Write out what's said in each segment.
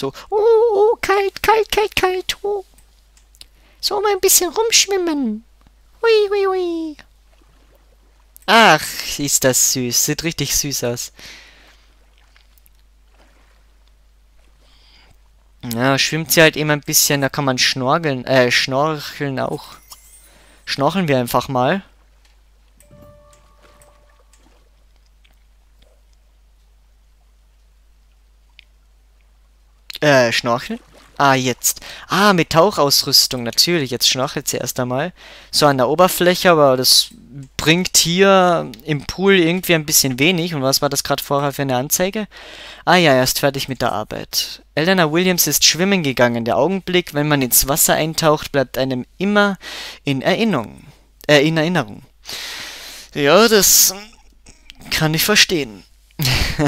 So, oh, oh, kalt, kalt, kalt, kalt. Oh. So mal ein bisschen rumschwimmen. Hui, hui, hui. Ach, ist das süß. Sieht richtig süß aus. Ja, schwimmt sie halt eben ein bisschen. Da kann man schnorcheln. Äh, schnorcheln auch. Schnorcheln wir einfach mal. Äh, Schnorchel? Ah, jetzt. Ah, mit Tauchausrüstung, natürlich. Jetzt schnorchelt sie erst einmal. So an der Oberfläche, aber das bringt hier im Pool irgendwie ein bisschen wenig. Und was war das gerade vorher für eine Anzeige? Ah ja, er ist fertig mit der Arbeit. Eleanor Williams ist schwimmen gegangen. Der Augenblick, wenn man ins Wasser eintaucht, bleibt einem immer in Erinnerung. Äh, in Erinnerung. Ja, das kann ich verstehen.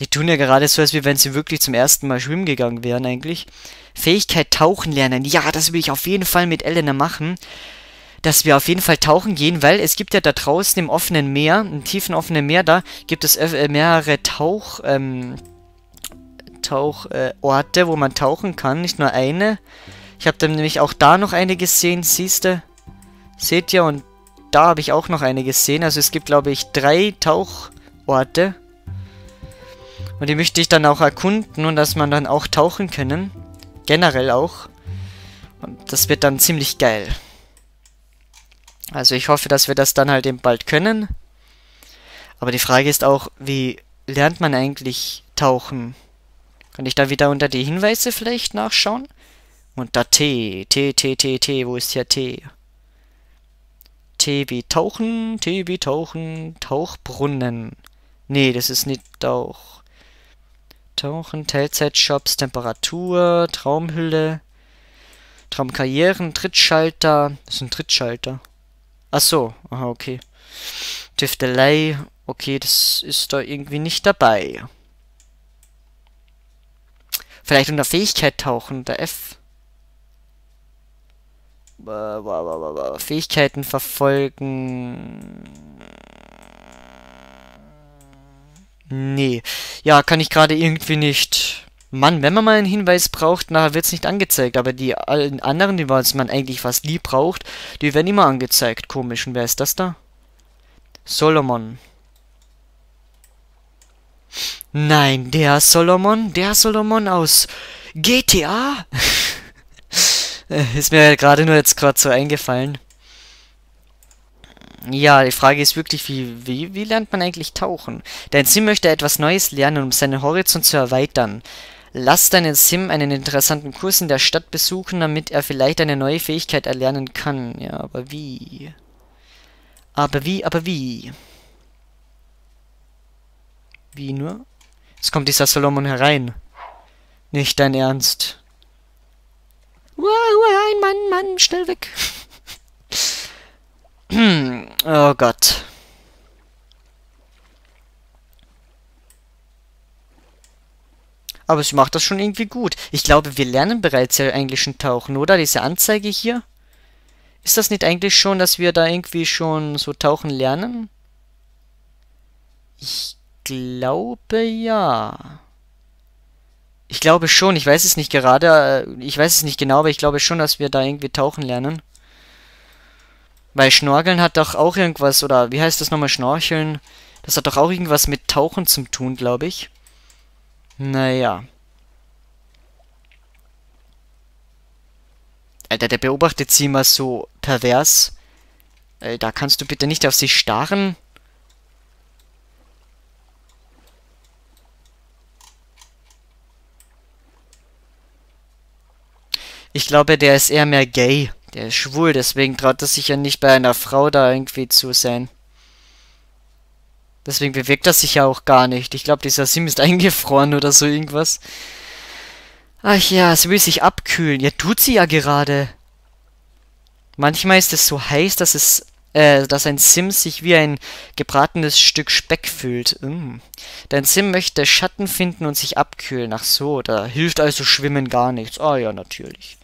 Die tun ja gerade so, als wenn sie wirklich zum ersten Mal schwimmen gegangen wären eigentlich. Fähigkeit tauchen lernen. Ja, das will ich auf jeden Fall mit Elena machen. Dass wir auf jeden Fall tauchen gehen, weil es gibt ja da draußen im offenen Meer, im tiefen offenen Meer, da gibt es äh, mehrere Tauch, ähm, Tauchorte, äh, wo man tauchen kann. Nicht nur eine. Ich habe dann nämlich auch da noch eine gesehen, siehste. Seht ihr? Und da habe ich auch noch eine gesehen. Also es gibt, glaube ich, drei Tauchorte. Und die möchte ich dann auch erkunden und dass man dann auch tauchen können. Generell auch. Und das wird dann ziemlich geil. Also ich hoffe, dass wir das dann halt eben bald können. Aber die Frage ist auch, wie lernt man eigentlich tauchen? Kann ich da wieder unter die Hinweise vielleicht nachschauen? Unter T, T, T, T, T, wo ist hier T? T wie tauchen, T wie tauchen, Tauchbrunnen. Nee, das ist nicht Tauch. Tauchen, Teilzeitshops, Temperatur, Traumhülle, Traumkarrieren, Trittschalter. Das ist ein Trittschalter. Ach so, aha, okay. Tüftelei, okay, das ist da irgendwie nicht dabei. Vielleicht unter Fähigkeit tauchen, der F. Fähigkeiten verfolgen. Nee. Ja, kann ich gerade irgendwie nicht. Mann, wenn man mal einen Hinweis braucht, nachher wird's nicht angezeigt. Aber die anderen, die man eigentlich fast nie braucht, die werden immer angezeigt. Komisch. Und wer ist das da? Solomon. Nein, der Solomon, der Solomon aus GTA? ist mir gerade nur jetzt gerade so eingefallen. Ja, die Frage ist wirklich, wie, wie, wie lernt man eigentlich tauchen? Dein Sim möchte etwas Neues lernen, um seinen Horizont zu erweitern. Lass deinen Sim einen interessanten Kurs in der Stadt besuchen, damit er vielleicht eine neue Fähigkeit erlernen kann. Ja, aber wie? Aber wie, aber wie? Wie nur? Jetzt kommt dieser Solomon herein. Nicht dein Ernst. Wow, ein Mann, Mann, schnell weg. Hm, oh Gott. Aber es macht das schon irgendwie gut. Ich glaube, wir lernen bereits ja eigentlich schon Tauchen, oder? Diese Anzeige hier. Ist das nicht eigentlich schon, dass wir da irgendwie schon so Tauchen lernen? Ich glaube ja. Ich glaube schon, ich weiß es nicht gerade, äh, ich weiß es nicht genau, aber ich glaube schon, dass wir da irgendwie Tauchen lernen. Weil Schnorgeln hat doch auch irgendwas, oder wie heißt das nochmal, Schnorcheln? Das hat doch auch irgendwas mit Tauchen zu tun, glaube ich. Naja. Alter, äh, der beobachtet sie immer so pervers. Ey, äh, da kannst du bitte nicht auf sie starren. Ich glaube, der ist eher mehr gay. Der ist schwul, deswegen traut er sich ja nicht bei einer Frau da irgendwie zu sein. Deswegen bewegt er sich ja auch gar nicht. Ich glaube, dieser Sim ist eingefroren oder so irgendwas. Ach ja, sie will sich abkühlen. Ja, tut sie ja gerade. Manchmal ist es so heiß, dass es, äh, dass ein Sim sich wie ein gebratenes Stück Speck fühlt. Mm. Dein Sim möchte Schatten finden und sich abkühlen. Ach so, da hilft also Schwimmen gar nichts. Ah oh, ja, natürlich.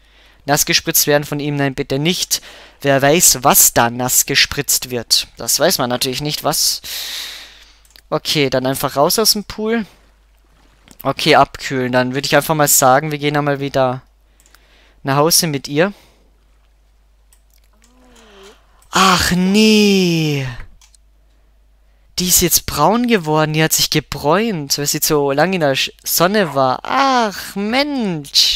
Nass gespritzt werden von ihm, nein, bitte nicht. Wer weiß, was da nass gespritzt wird. Das weiß man natürlich nicht, was. Okay, dann einfach raus aus dem Pool. Okay, abkühlen. Dann würde ich einfach mal sagen, wir gehen einmal wieder nach Hause mit ihr. Ach nee. Die ist jetzt braun geworden. Die hat sich gebräunt, weil sie so lange in der Sonne war. Ach Mensch.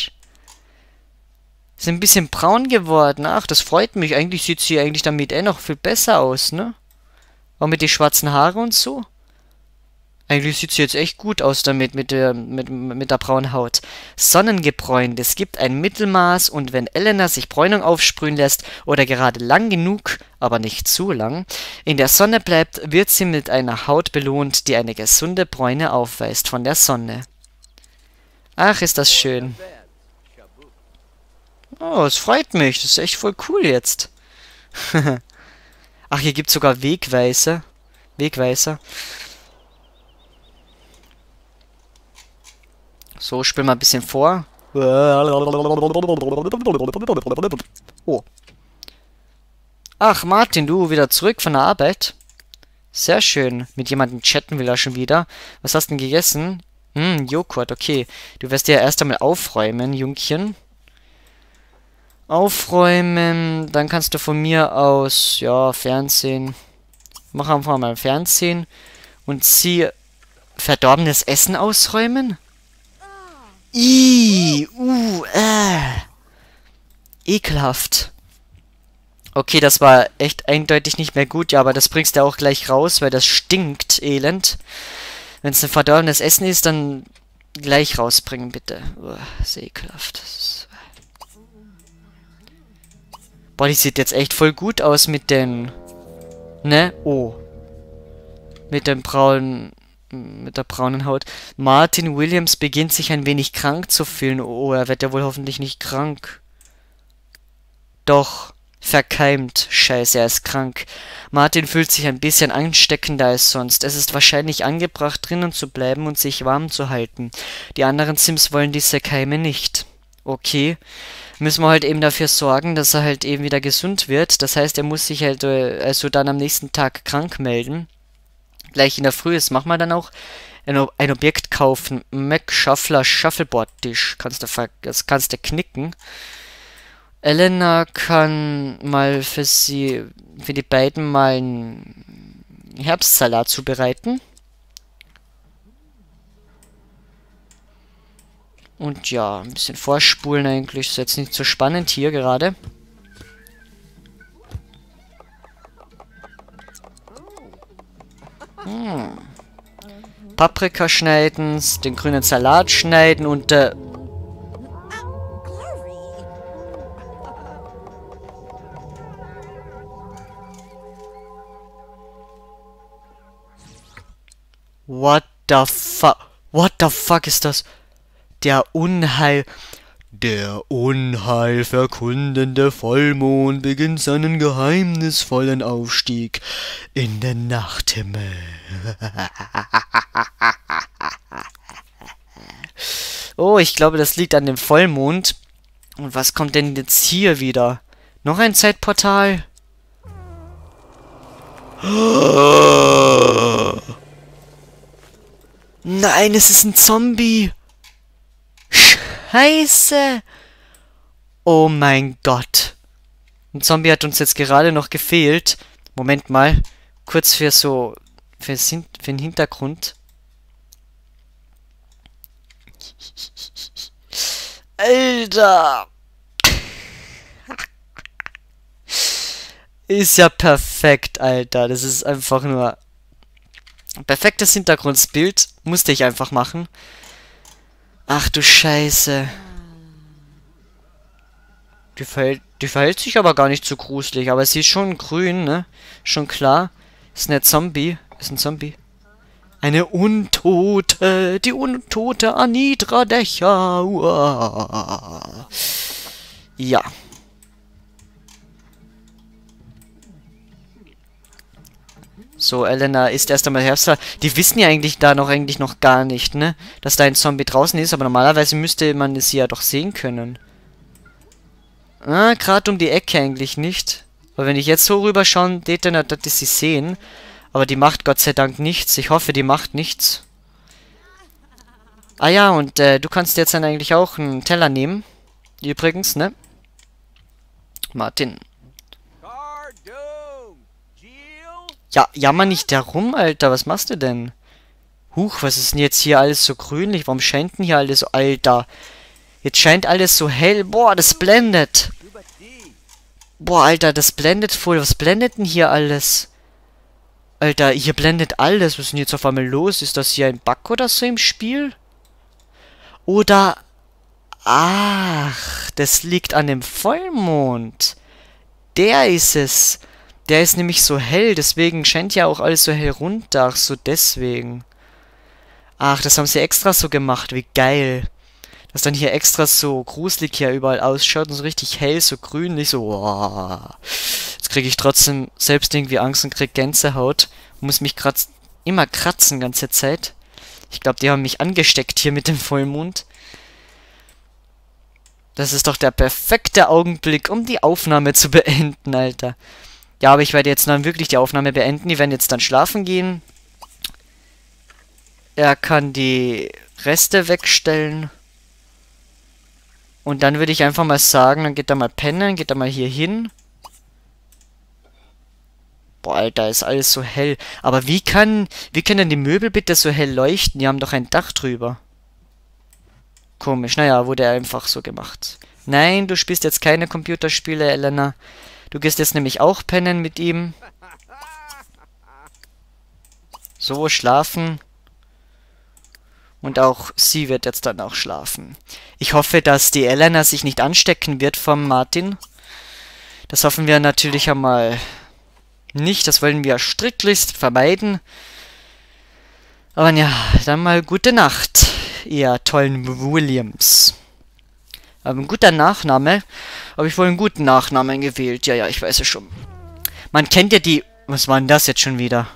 Ist ein bisschen braun geworden. Ach, das freut mich. Eigentlich sieht sie eigentlich damit eh noch viel besser aus, ne? Auch mit den schwarzen Haare und so. Eigentlich sieht sie jetzt echt gut aus damit, mit der, mit, mit der braunen Haut. Sonnengebräunt. Es gibt ein Mittelmaß und wenn Elena sich Bräunung aufsprühen lässt oder gerade lang genug, aber nicht zu lang, in der Sonne bleibt, wird sie mit einer Haut belohnt, die eine gesunde Bräune aufweist von der Sonne. Ach, ist das schön. Oh, es freut mich. Das ist echt voll cool jetzt. Ach, hier gibt es sogar Wegweiser. Wegweiser. So, spiel mal ein bisschen vor. Oh. Ach, Martin, du wieder zurück von der Arbeit. Sehr schön. Mit jemandem chatten will er schon wieder. Was hast du denn gegessen? Hm, Joghurt, okay. Du wirst dir ja erst einmal aufräumen, Jungchen aufräumen. Dann kannst du von mir aus, ja, Fernsehen. Mach einfach mal Fernsehen und zieh verdorbenes Essen ausräumen. Ah. I, uh, äh. Ekelhaft. Okay, das war echt eindeutig nicht mehr gut, ja, aber das bringst du auch gleich raus, weil das stinkt, elend. Wenn es ein verdorbenes Essen ist, dann gleich rausbringen, bitte. Uah, ist ekelhaft. Das ist Boah, die sieht jetzt echt voll gut aus mit den... Ne? Oh. Mit dem braunen... Mit der braunen Haut. Martin Williams beginnt sich ein wenig krank zu fühlen. Oh, er wird ja wohl hoffentlich nicht krank. Doch. Verkeimt. Scheiße, er ist krank. Martin fühlt sich ein bisschen ansteckender als sonst. Es ist wahrscheinlich angebracht, drinnen zu bleiben und sich warm zu halten. Die anderen Sims wollen diese Keime nicht okay, müssen wir halt eben dafür sorgen, dass er halt eben wieder gesund wird. Das heißt, er muss sich halt äh, also dann am nächsten Tag krank melden. Gleich in der Früh, das machen wir dann auch. Ein, Ob ein Objekt kaufen. Mac Shuffler Shuffleboard Tisch. Kannst du das kannst du knicken. Elena kann mal für sie, für die beiden mal einen Herbstsalat zubereiten. Und ja, ein bisschen vorspulen eigentlich. Ist jetzt nicht so spannend hier gerade. Hm. Paprika schneiden, den grünen Salat schneiden und äh What the fuck? What the fuck ist das? der Unheil. Der Unheil verkundende Vollmond beginnt seinen geheimnisvollen Aufstieg in den Nachthimmel. oh, ich glaube, das liegt an dem Vollmond. Und was kommt denn jetzt hier wieder? Noch ein Zeitportal? Nein, es ist ein Zombie. Scheiße! Oh mein Gott. Ein Zombie hat uns jetzt gerade noch gefehlt. Moment mal. Kurz für so... Für, für den Hintergrund. Alter! Ist ja perfekt, Alter. Das ist einfach nur... Perfektes Hintergrundbild musste ich einfach machen. Ach du Scheiße. Die verhält, die verhält sich aber gar nicht so gruselig. Aber sie ist schon grün, ne? Schon klar. Ist eine Zombie. Ist ein Zombie. Eine Untote. Die Untote Anitra Dächer. Uah. Ja. So, Elena ist erst einmal Herbstsalat. Die wissen ja eigentlich da noch eigentlich noch gar nicht, ne? Dass da ein Zombie draußen ist, aber normalerweise müsste man sie ja doch sehen können. Ah, gerade um die Ecke eigentlich nicht. Aber wenn ich jetzt so rüber schauen, Detainer, dass sie sehen. Aber die macht Gott sei Dank nichts. Ich hoffe, die macht nichts. Ah ja, und äh, du kannst jetzt dann eigentlich auch einen Teller nehmen. Übrigens, ne? Martin. Ja, jammer nicht herum, Alter. Was machst du denn? Huch, was ist denn jetzt hier alles so grünlich? Warum scheint denn hier alles so, Alter? Jetzt scheint alles so hell. Boah, das blendet. Boah, Alter, das blendet voll. Was blendet denn hier alles? Alter, hier blendet alles. Was ist denn jetzt auf einmal los? Ist das hier ein Bug oder so im Spiel? Oder... Ach, das liegt an dem Vollmond. Der ist es. Der ist nämlich so hell, deswegen scheint ja auch alles so hell runter, ach so deswegen. Ach, das haben sie extra so gemacht, wie geil. Dass dann hier extra so gruselig hier überall ausschaut und so richtig hell, so grünlich, so. Wow. Jetzt kriege ich trotzdem selbst irgendwie Angst und krieg Gänsehaut. Muss mich kratz immer kratzen ganze Zeit. Ich glaube, die haben mich angesteckt hier mit dem Vollmond. Das ist doch der perfekte Augenblick, um die Aufnahme zu beenden, Alter. Ja, aber ich werde jetzt dann wirklich die Aufnahme beenden. Die werden jetzt dann schlafen gehen. Er kann die Reste wegstellen. Und dann würde ich einfach mal sagen, dann geht er mal pennen, geht er mal hier hin. Boah, Alter, ist alles so hell. Aber wie kann, wie können denn die Möbel bitte so hell leuchten? Die haben doch ein Dach drüber. Komisch, naja, wurde einfach so gemacht. Nein, du spielst jetzt keine Computerspiele, Elena. Du gehst jetzt nämlich auch pennen mit ihm. So, schlafen. Und auch sie wird jetzt dann auch schlafen. Ich hoffe, dass die Elena sich nicht anstecken wird vom Martin. Das hoffen wir natürlich einmal nicht. Das wollen wir striktlichst vermeiden. Aber ja, dann mal gute Nacht, ihr tollen Williams. Aber ein guter Nachname. Habe ich wohl einen guten Nachnamen gewählt. Ja, ja, ich weiß es schon. Man kennt ja die... Was war denn das jetzt schon wieder?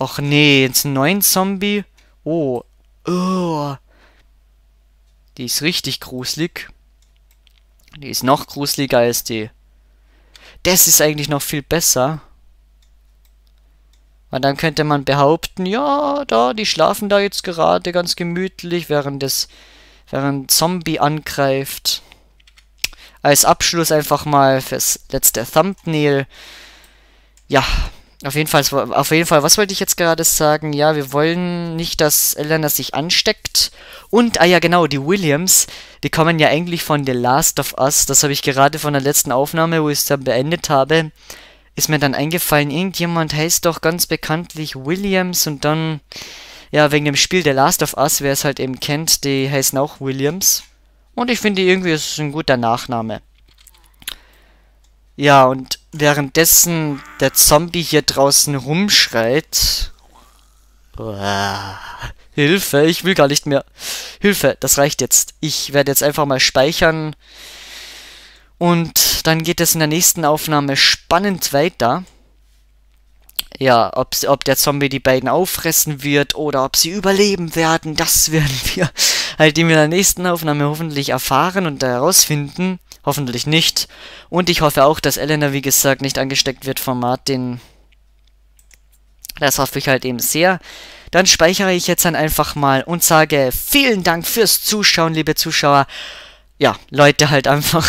Och nee, jetzt einen neuen Zombie. Oh. oh. Die ist richtig gruselig. Die ist noch gruseliger als die. Das ist eigentlich noch viel besser. Und dann könnte man behaupten, ja, da, die schlafen da jetzt gerade ganz gemütlich, während das, während Zombie angreift. Als Abschluss einfach mal fürs letzte Thumbnail. Ja, auf jeden Fall, auf jeden Fall, was wollte ich jetzt gerade sagen? Ja, wir wollen nicht, dass Elena sich ansteckt. Und, ah ja, genau, die Williams, die kommen ja eigentlich von The Last of Us. Das habe ich gerade von der letzten Aufnahme, wo ich es dann beendet habe, ist mir dann eingefallen, irgendjemand heißt doch ganz bekanntlich Williams und dann, ja, wegen dem Spiel The Last of Us, wer es halt eben kennt, die heißen auch Williams. Und ich finde irgendwie, es ist ein guter Nachname. Ja, und währenddessen der Zombie hier draußen rumschreit. Hilfe, ich will gar nicht mehr. Hilfe, das reicht jetzt. Ich werde jetzt einfach mal speichern. Und dann geht es in der nächsten Aufnahme spannend weiter. Ja, ob, ob der Zombie die beiden auffressen wird oder ob sie überleben werden, das werden wir halt in der nächsten Aufnahme hoffentlich erfahren und herausfinden. Hoffentlich nicht. Und ich hoffe auch, dass Elena, wie gesagt, nicht angesteckt wird von Martin. Das hoffe ich halt eben sehr. Dann speichere ich jetzt dann einfach mal und sage vielen Dank fürs Zuschauen, liebe Zuschauer ja, Leute halt einfach.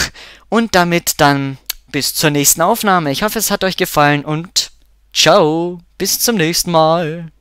Und damit dann bis zur nächsten Aufnahme. Ich hoffe, es hat euch gefallen und ciao, bis zum nächsten Mal.